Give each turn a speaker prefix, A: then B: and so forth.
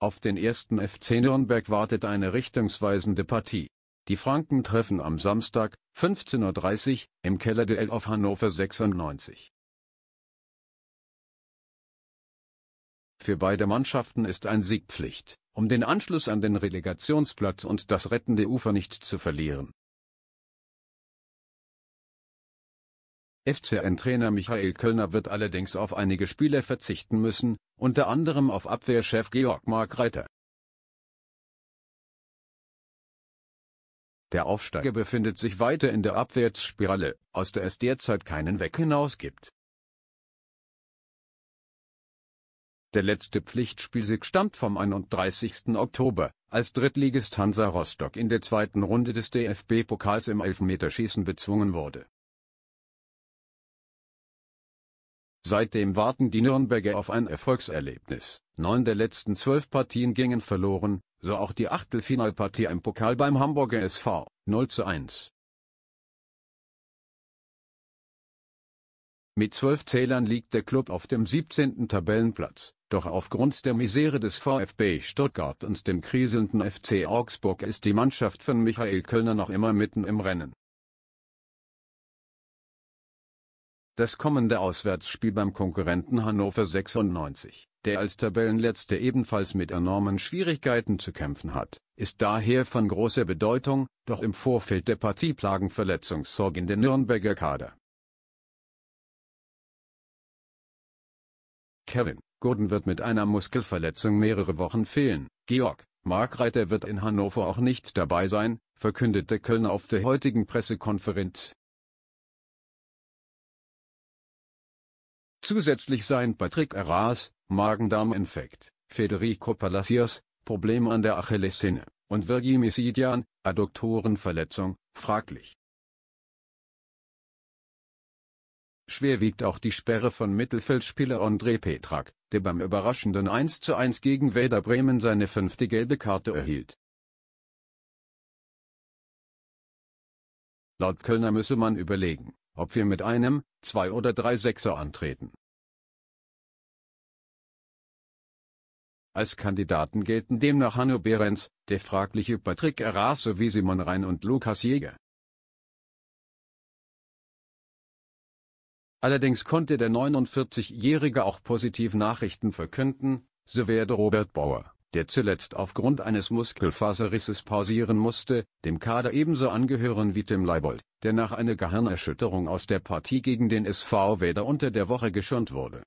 A: Auf den ersten FC Nürnberg wartet eine richtungsweisende Partie. Die Franken treffen am Samstag, 15.30 Uhr, im Kellerduell auf Hannover 96. Für beide Mannschaften ist ein Siegpflicht, um den Anschluss an den Relegationsplatz und das rettende Ufer nicht zu verlieren. FCN-Trainer Michael Kölner wird allerdings auf einige Spieler verzichten müssen, unter anderem auf Abwehrchef Georg Mark Reiter. Der Aufsteiger befindet sich weiter in der Abwärtsspirale, aus der es derzeit keinen Weg hinaus gibt. Der letzte Pflichtspielsieg stammt vom 31. Oktober, als Drittligist Hansa Rostock in der zweiten Runde des DFB-Pokals im Elfmeterschießen bezwungen wurde Seitdem warten die Nürnberger auf ein Erfolgserlebnis. Neun der letzten zwölf Partien gingen verloren, so auch die Achtelfinalpartie im Pokal beim Hamburger SV, 0 zu 1. Mit zwölf Zählern liegt der Klub auf dem 17. Tabellenplatz, doch aufgrund der Misere des VfB Stuttgart und dem kriselnden FC Augsburg ist die Mannschaft von Michael Kölner noch immer mitten im Rennen. Das kommende Auswärtsspiel beim Konkurrenten Hannover 96, der als Tabellenletzte ebenfalls mit enormen Schwierigkeiten zu kämpfen hat, ist daher von großer Bedeutung, doch im Vorfeld der Partie plagen Verletzungssorgen den Nürnberger Kader. Kevin Gordon wird mit einer Muskelverletzung mehrere Wochen fehlen. Georg Markreiter wird in Hannover auch nicht dabei sein, verkündete Köln auf der heutigen Pressekonferenz. Zusätzlich seien Patrick Arras, Magen-Darm-Infekt, Federico Palacios, Problem an der Achillessehne, und Virgi Misidian, Adduktorenverletzung, fraglich. Schwer wiegt auch die Sperre von Mittelfeldspieler André Petrak, der beim überraschenden 1:1 gegen Werder Bremen seine fünfte gelbe Karte erhielt. Laut Kölner müsse man überlegen, ob wir mit einem, zwei oder drei Sechser antreten. Als Kandidaten gelten demnach Hanno Behrens, der fragliche Patrick Erras sowie Simon Rhein und Lukas Jäger. Allerdings konnte der 49-Jährige auch positiv Nachrichten verkünden, so werde Robert Bauer, der zuletzt aufgrund eines Muskelfaserrisses pausieren musste, dem Kader ebenso angehören wie Tim Leibold der nach einer Gehirnerschütterung aus der Partie gegen den SV Werder unter der Woche geschont wurde.